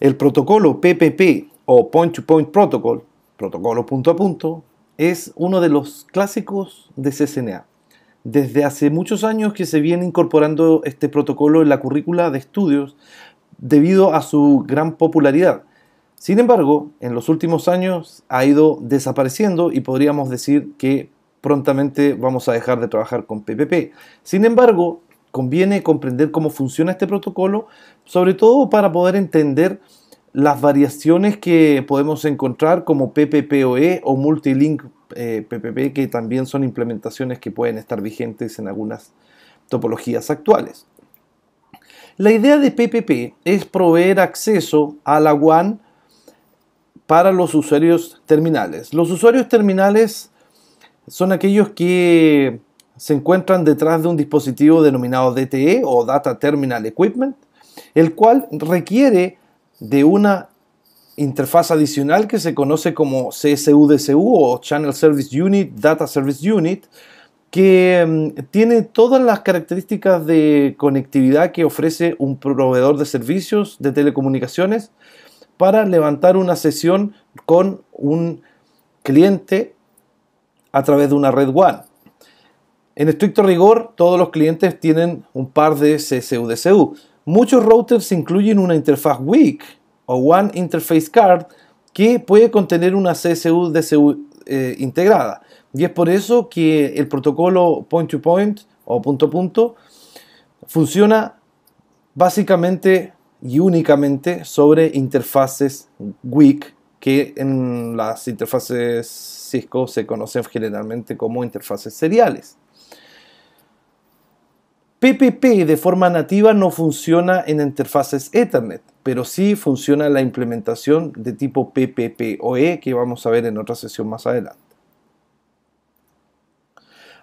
El protocolo PPP o Point to Point Protocol, protocolo punto a punto, es uno de los clásicos de CCNA. Desde hace muchos años que se viene incorporando este protocolo en la currícula de estudios debido a su gran popularidad. Sin embargo, en los últimos años ha ido desapareciendo y podríamos decir que prontamente vamos a dejar de trabajar con PPP. Sin embargo, conviene comprender cómo funciona este protocolo, sobre todo para poder entender las variaciones que podemos encontrar como PPPoE o Multilink PPP, eh, que también son implementaciones que pueden estar vigentes en algunas topologías actuales. La idea de PPP es proveer acceso a la WAN para los usuarios terminales. Los usuarios terminales son aquellos que se encuentran detrás de un dispositivo denominado DTE o Data Terminal Equipment, el cual requiere de una interfaz adicional que se conoce como csu dsu o Channel Service Unit, Data Service Unit, que mm, tiene todas las características de conectividad que ofrece un proveedor de servicios de telecomunicaciones para levantar una sesión con un cliente a través de una red One. En estricto rigor, todos los clientes tienen un par de csu CSU-DCU. Muchos routers incluyen una interfaz WIC o One Interface Card que puede contener una csu eh, integrada. Y es por eso que el protocolo point-to-point o punto-punto funciona básicamente y únicamente sobre interfaces WIC que en las interfaces Cisco se conocen generalmente como interfaces seriales. PPP de forma nativa no funciona en interfaces Ethernet, pero sí funciona la implementación de tipo PPPoE que vamos a ver en otra sesión más adelante.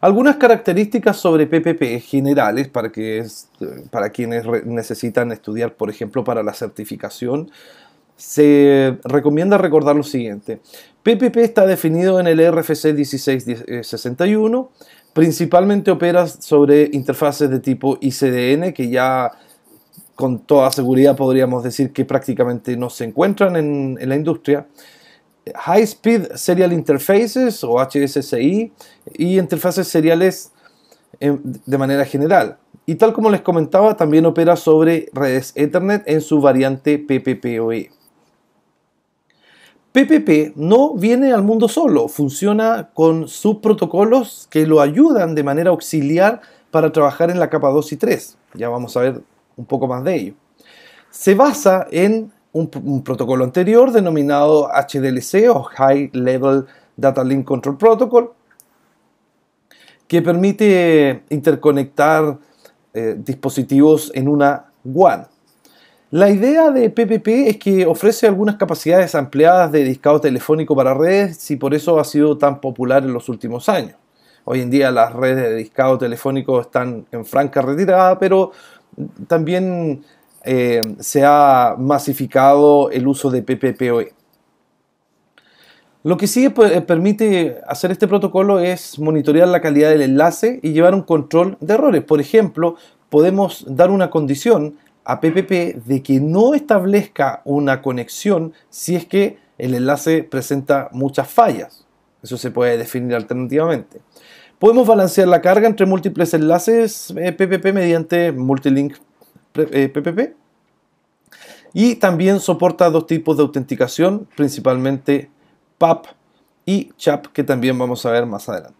Algunas características sobre PPP generales para, que para quienes necesitan estudiar, por ejemplo, para la certificación, se recomienda recordar lo siguiente. PPP está definido en el RFC 1661, Principalmente opera sobre interfaces de tipo ICDN que ya con toda seguridad podríamos decir que prácticamente no se encuentran en, la industria. High Speed Serial Interfaces o HSSI y interfaces seriales de manera general. Y tal como les comentaba, también opera sobre redes Ethernet en su variante PPPoE. PPP no viene al mundo solo, funciona con subprotocolos que lo ayudan de manera auxiliar para trabajar en la capa 2 y 3. Ya vamos a ver un poco más de ello. Se basa en un, protocolo anterior denominado HDLC o High Level Data Link Control Protocol, que permite interconectar eh, dispositivos en una WAN. La idea de PPP es que ofrece algunas capacidades ampliadas de discado telefónico para redes y por eso ha sido tan popular en los últimos años. Hoy en día las redes de discado telefónico están en franca retirada, pero también eh, se ha masificado el uso de PPPoE. Lo que sí pues, eh, permite hacer este protocolo es monitorear la calidad del enlace y llevar un control de errores. Por ejemplo, podemos dar una condición a PPP de que no establezca una conexión si es que el enlace presenta muchas fallas. Eso se puede definir alternativamente. Podemos balancear la carga entre múltiples enlaces PPP eh, mediante Multilink PPP. Eh, y también soporta dos tipos de autenticación, principalmente PAP y CHAP, que también vamos a ver más adelante.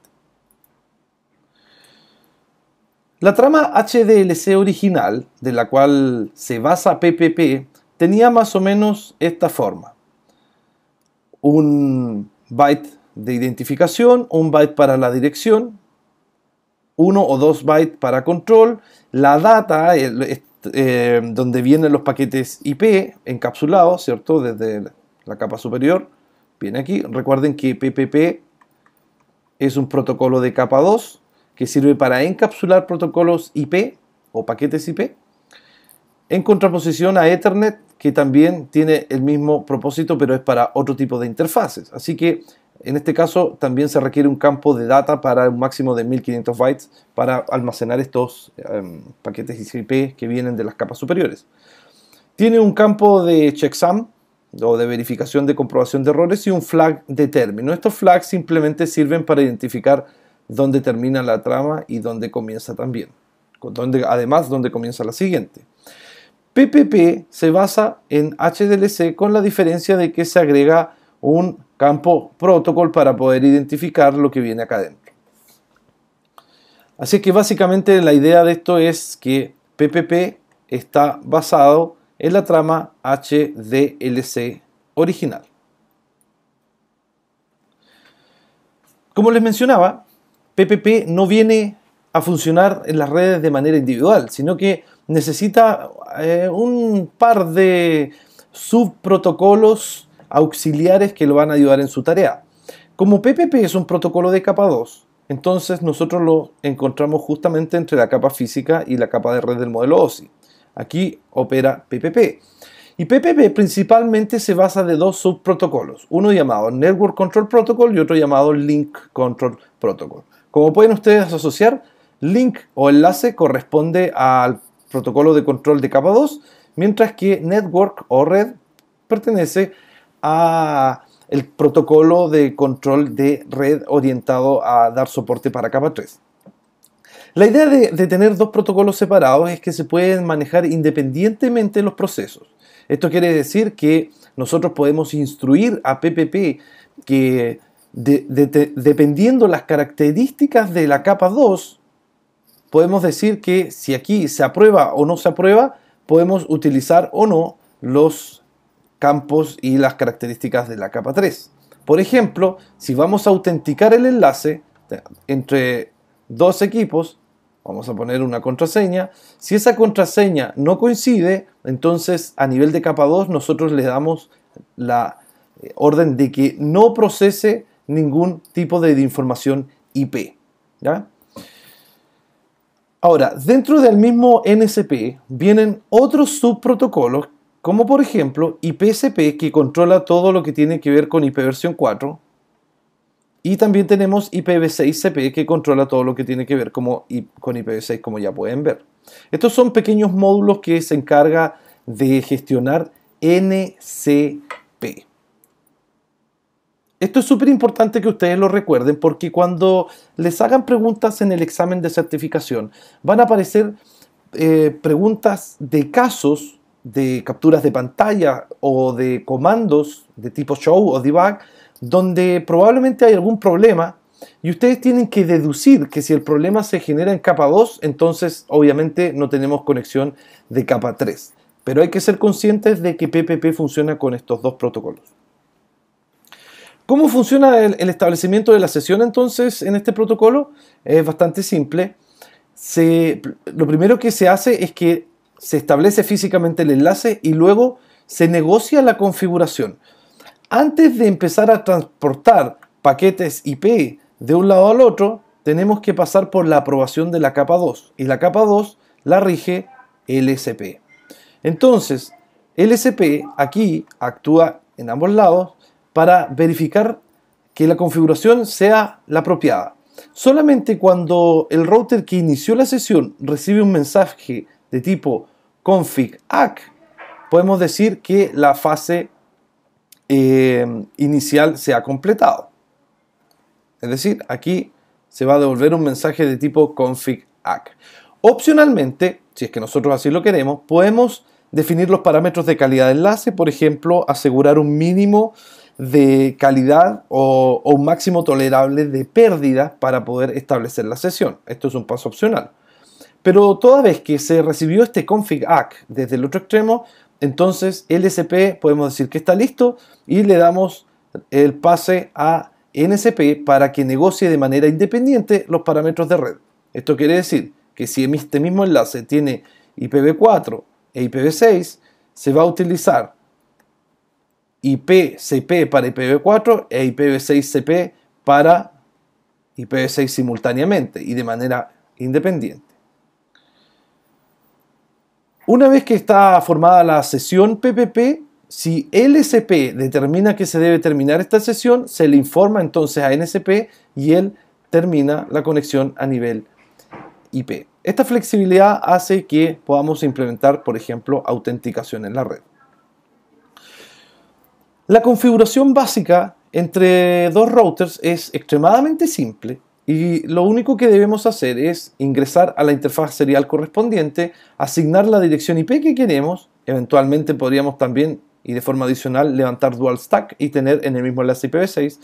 La trama HDLC original, de la cual se basa PPP, tenía más o menos esta forma. Un byte de identificación, un byte para la dirección, uno o dos bytes para control, la data, eh, eh, donde vienen los paquetes IP encapsulados, ¿cierto? Desde la capa superior, viene aquí. Recuerden que PPP es un protocolo de capa 2 que sirve para encapsular protocolos IP o paquetes IP, en contraposición a Ethernet, que también tiene el mismo propósito, pero es para otro tipo de interfaces. Así que en este caso también se requiere un campo de data para un máximo de 1500 bytes para almacenar estos em, paquetes IP que vienen de las capas superiores. Tiene un campo de checksum o de verificación de comprobación de errores y un flag de término. Estos flags simplemente sirven para identificar dónde termina la trama y dónde comienza también. Donde, además, dónde comienza la siguiente. PPP se basa en HDLC con la diferencia de que se agrega un campo protocol para poder identificar lo que viene acá adentro. Así que básicamente la idea de esto es que PPP está basado en la trama HDLC original. Como les mencionaba, PPP no viene a funcionar en las redes de manera individual, sino que necesita eh, un par de subprotocolos auxiliares que lo van a ayudar en su tarea. Como PPP es un protocolo de capa 2, entonces nosotros lo encontramos justamente entre la capa física y la capa de red del modelo OSI. Aquí opera PPP. Y PPP principalmente se basa de dos subprotocolos, uno llamado Network Control Protocol y otro llamado Link Control Protocol. Como pueden ustedes asociar, link o enlace corresponde al protocolo de control de capa 2, mientras que network o red pertenece al protocolo de control de red orientado a dar soporte para capa 3. La idea de, de, tener dos protocolos separados es que se pueden manejar independientemente los procesos. Esto quiere decir que nosotros podemos instruir a PPP que dependiendo las características de la capa 2, podemos decir que si aquí se aprueba o no se aprueba, podemos utilizar o no los campos y las características de la capa 3. Por ejemplo, si vamos a autenticar el enlace entre dos equipos, vamos a poner una contraseña, si esa contraseña no coincide, entonces a nivel de capa 2 nosotros le damos la eh, orden de que no procese ningún tipo de información IP. Ahora, dentro del mismo NSP vienen otros subprotocolos, como por ejemplo IPCP que controla todo lo que tiene que ver con IP versión 4, y también tenemos IPv6CP, que controla todo lo que tiene que ver como, con IPv6, como ya pueden ver. Estos son pequeños módulos que se encarga de gestionar NCP. Esto es súper importante que ustedes lo recuerden porque cuando les hagan preguntas en el examen de certificación van a aparecer eh, preguntas de casos, de capturas de pantalla o de comandos de tipo show o debug, donde probablemente hay algún problema y ustedes tienen que deducir que si el problema se genera en capa 2, entonces obviamente no tenemos conexión de capa 3. Pero hay que ser conscientes de que PPP funciona con estos dos protocolos. ¿Cómo funciona el, establecimiento de la sesión entonces en este protocolo? Es bastante simple. lo primero que se hace es que se establece físicamente el enlace y luego se negocia la configuración. Antes de empezar a transportar paquetes IP de un lado al otro, tenemos que pasar por la aprobación de la capa 2 y la capa 2 la rige LSP. Entonces, LSP aquí actúa en ambos lados para verificar que la configuración sea la apropiada. Solamente cuando el router que inició la sesión recibe un mensaje de tipo config ack, podemos decir que la fase eh, inicial se ha completado. Es decir, aquí se va a devolver un mensaje de tipo config ack. Opcionalmente, si es que nosotros así lo queremos, podemos definir los parámetros de calidad de enlace, por ejemplo, asegurar un mínimo de calidad o, un máximo tolerable de pérdida para poder establecer la sesión. Esto es un paso opcional. Pero toda vez que se recibió este config ACK desde el otro extremo, entonces LSP podemos decir que está listo y le damos el pase a NSP para que negocie de manera independiente los parámetros de red. Esto quiere decir que si este mismo enlace tiene IPv4 e IPv6, se va a utilizar IPCP para IPv4 e IPv6CP para IPv6 simultáneamente y de manera independiente. Una vez que está formada la sesión PPP, si LCP determina que se debe terminar esta sesión, se le informa entonces a NSP y él termina la conexión a nivel IP. Esta flexibilidad hace que podamos implementar, por ejemplo, autenticación en la red. La configuración básica entre dos routers es extremadamente simple y lo único que debemos hacer es ingresar a la interfaz serial correspondiente, asignar la dirección IP que queremos, eventualmente podríamos también y de forma adicional levantar dual stack y tener en el mismo enlace IPv6.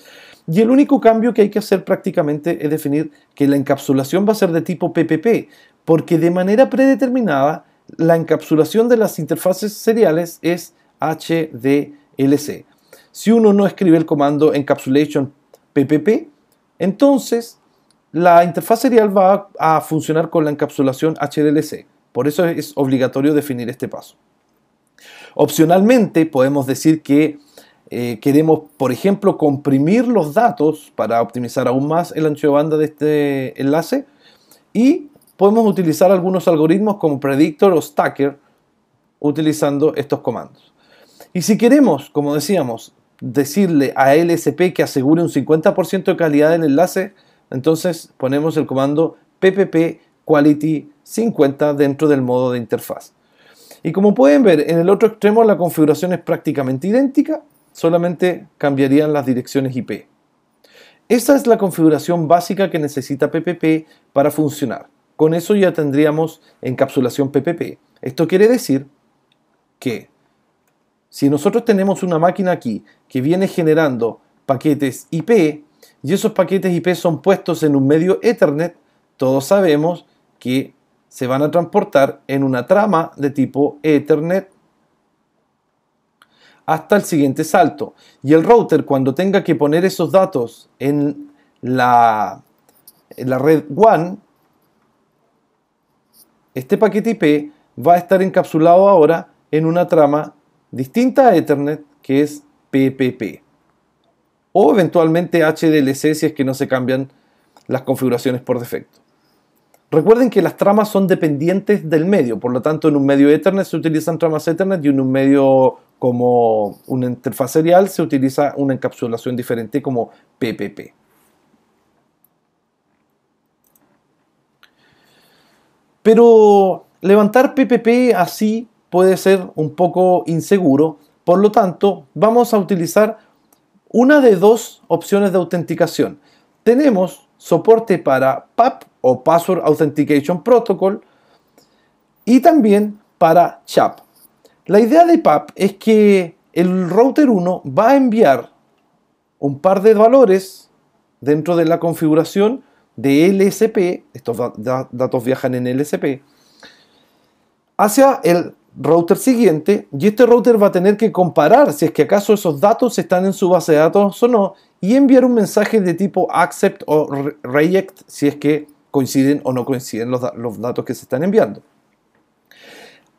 Y el único cambio que hay que hacer prácticamente es definir que la encapsulación va a ser de tipo PPP, porque de manera predeterminada la encapsulación de las interfaces seriales es HDLC si uno no escribe el comando encapsulation ppp, entonces la interfaz serial va a funcionar con la encapsulación HDLC. Por eso es obligatorio definir este paso. Opcionalmente podemos decir que eh, queremos, por ejemplo, comprimir los datos para optimizar aún más el ancho de banda de este enlace y podemos utilizar algunos algoritmos como Predictor o Stacker utilizando estos comandos. Y si queremos, como decíamos, decirle a LSP que asegure un 50% de calidad del enlace, entonces ponemos el comando ppp quality 50 dentro del modo de interfaz. Y como pueden ver, en el otro extremo la configuración es prácticamente idéntica, solamente cambiarían las direcciones IP. Esta es la configuración básica que necesita PPP para funcionar. Con eso ya tendríamos encapsulación PPP. Esto quiere decir que si nosotros tenemos una máquina aquí que viene generando paquetes IP y esos paquetes IP son puestos en un medio Ethernet, todos sabemos que se van a transportar en una trama de tipo Ethernet hasta el siguiente salto. Y el router cuando tenga que poner esos datos en la, red WAN, este paquete IP va a estar encapsulado ahora en una trama distinta a Ethernet, que es PPP. O eventualmente HDLC si es que no se cambian las configuraciones por defecto. Recuerden que las tramas son dependientes del medio, por lo tanto en un medio Ethernet se utilizan tramas Ethernet y en un medio como una interfaz serial se utiliza una encapsulación diferente como PPP. Pero levantar PPP así puede ser un poco inseguro. Por lo tanto, vamos a utilizar una de dos opciones de autenticación. Tenemos soporte para PAP o Password Authentication Protocol y también para CHAP. La idea de PAP es que el router 1 va a enviar un par de valores dentro de la configuración de LSP, estos datos viajan en LSP, hacia el router siguiente y este router va a tener que comparar si es que acaso esos datos están en su base de datos o no y enviar un mensaje de tipo accept o reject si es que coinciden o no coinciden los, datos que se están enviando.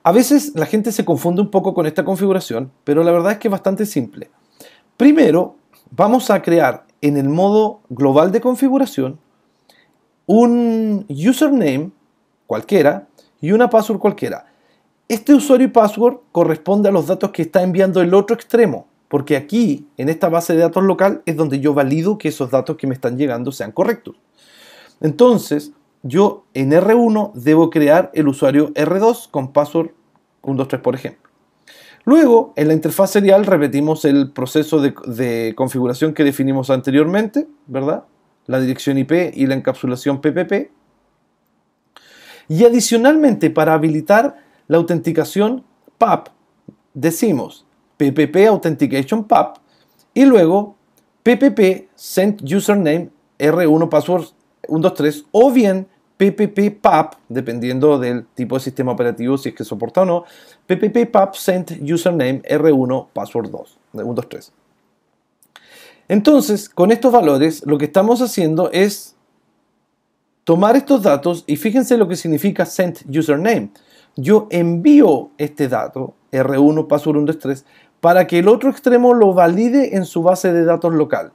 A veces la gente se confunde un poco con esta configuración, pero la verdad es que es bastante simple. Primero, vamos a crear en el modo global de configuración un username cualquiera y una password cualquiera. Este usuario y password corresponde a los datos que está enviando el otro extremo, porque aquí, en esta base de datos local, es donde yo valido que esos datos que me están llegando sean correctos. Entonces, yo en R1 debo crear el usuario R2 con password 123, por ejemplo. Luego, en la interfaz serial repetimos el proceso de, de, configuración que definimos anteriormente, ¿verdad? La dirección IP y la encapsulación PPP. Y adicionalmente, para habilitar la autenticación PAP, decimos PPP Authentication PAP y luego PPP Send Username R1 Password 123 o bien PPP PAP, dependiendo del tipo de sistema operativo, si es que soporta o no, PPP PAP Send Username R1 Password 2, 123. Entonces, con estos valores, lo que estamos haciendo es tomar estos datos y fíjense lo que significa Send Username yo envío este dato, R1 password 123 para que el otro extremo lo valide en su base de datos local.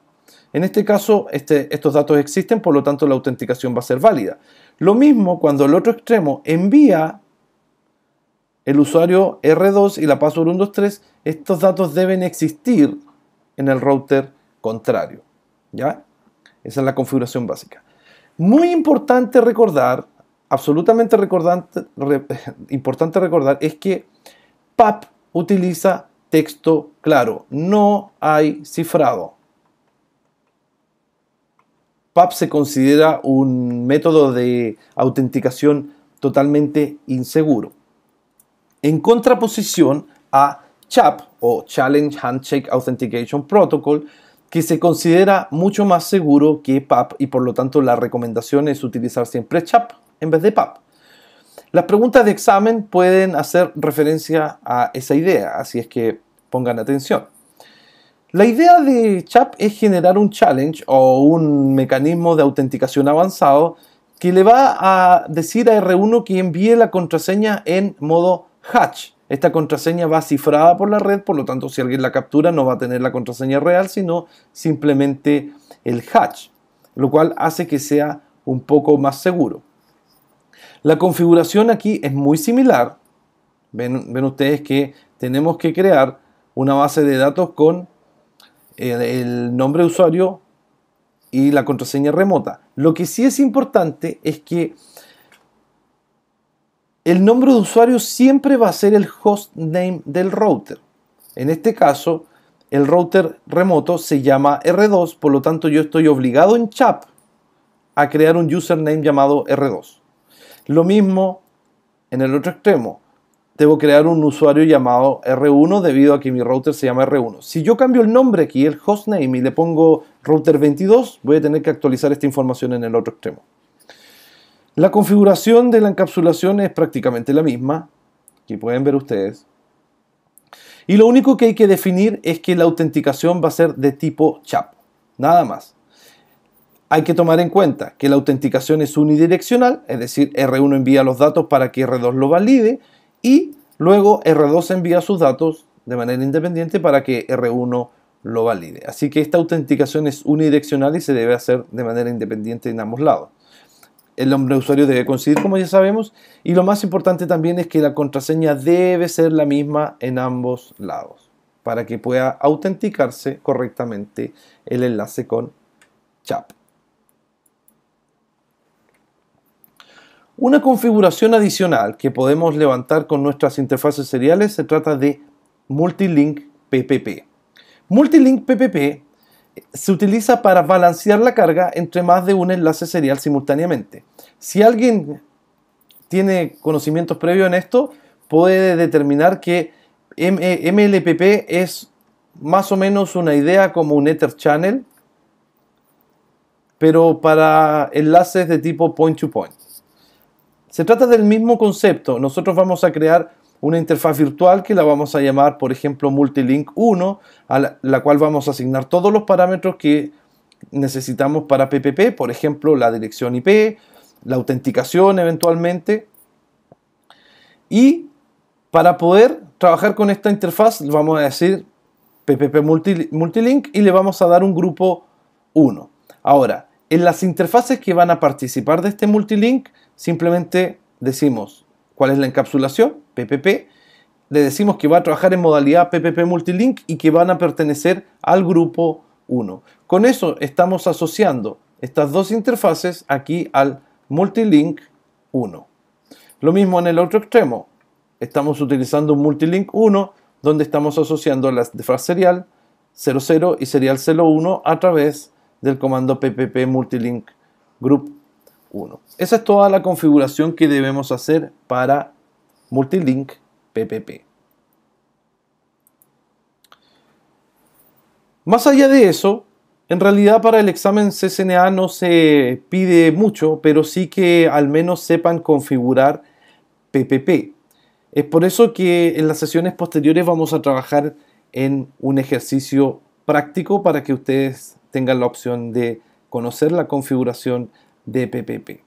En este caso, este, estos datos existen, por lo tanto la autenticación va a ser válida. Lo mismo cuando el otro extremo envía el usuario R2 y la password 123, estos datos deben existir en el router contrario. ¿Ya? Esa es la configuración básica. Muy importante recordar absolutamente importante recordar es que PAP utiliza texto claro, no hay cifrado. PAP se considera un método de autenticación totalmente inseguro. En contraposición a CHAP o Challenge Handshake Authentication Protocol, que se considera mucho más seguro que PAP y por lo tanto la recomendación es utilizar siempre CHAP en vez de PAP Las preguntas de examen pueden hacer referencia a esa idea, así es que pongan atención. La idea de CHAP es generar un challenge o un mecanismo de autenticación avanzado que le va a decir a R1 que envíe la contraseña en modo hatch. Esta contraseña va cifrada por la red, por lo tanto si alguien la captura no va a tener la contraseña real, sino simplemente el hatch, lo cual hace que sea un poco más seguro. La configuración aquí es muy similar. Ven, ustedes que tenemos que crear una base de datos con el, eh, el nombre de usuario y la contraseña remota. Lo que sí es importante es que el nombre de usuario siempre va a ser el hostname del router. En este caso, el router remoto se llama R2, por lo tanto yo estoy obligado en CHAP a crear un username llamado R2. Lo mismo en el otro extremo. Debo crear un usuario llamado R1 debido a que mi router se llama R1. Si yo cambio el nombre aquí, el hostname, y le pongo router 22, voy a tener que actualizar esta información en el otro extremo. La configuración de la encapsulación es prácticamente la misma, que pueden ver ustedes. Y lo único que hay que definir es que la autenticación va a ser de tipo CHAP, nada más hay que tomar en cuenta que la autenticación es unidireccional, es decir, R1 envía los datos para que R2 lo valide y luego R2 envía sus datos de manera independiente para que R1 lo valide. Así que esta autenticación es unidireccional y se debe hacer de manera independiente en ambos lados. El nombre de usuario debe coincidir, como ya sabemos, y lo más importante también es que la contraseña debe ser la misma en ambos lados para que pueda autenticarse correctamente el enlace con CHAP. Una configuración adicional que podemos levantar con nuestras interfaces seriales se trata de Multilink PPP. Multilink PPP eh, se utiliza para balancear la carga entre más de un enlace serial simultáneamente. Si alguien tiene conocimientos previos en esto, puede determinar que MLPP es más o menos una idea como un Ether Channel, pero para enlaces de tipo point-to-point. point to point se trata del mismo concepto. Nosotros vamos a crear una interfaz virtual que la vamos a llamar, por ejemplo, Multilink 1, a la, cual vamos a asignar todos los parámetros que necesitamos para PPP, por ejemplo, la dirección IP, la autenticación eventualmente. Y para poder trabajar con esta interfaz, vamos a decir PPP Multilink y le vamos a dar un grupo 1. Ahora, en las interfaces que van a participar de este multilink, simplemente decimos cuál es la encapsulación, PPP, le decimos que va a trabajar en modalidad PPP multilink y que van a pertenecer al grupo 1. Con eso estamos asociando estas dos interfaces aquí al multilink 1. Lo mismo en el otro extremo. Estamos utilizando un multilink 1 donde estamos asociando la interfaz serial 00 y serial 01 a través de del comando PPP Multilink Group 1. Esa es toda la configuración que debemos hacer para Multilink PPP. Más allá de eso, en realidad para el examen CCNA no se pide mucho, pero sí que al menos sepan configurar PPP. Es por eso que en las sesiones posteriores vamos a trabajar en un ejercicio práctico para que ustedes tengan la opción de conocer la configuración de PPP.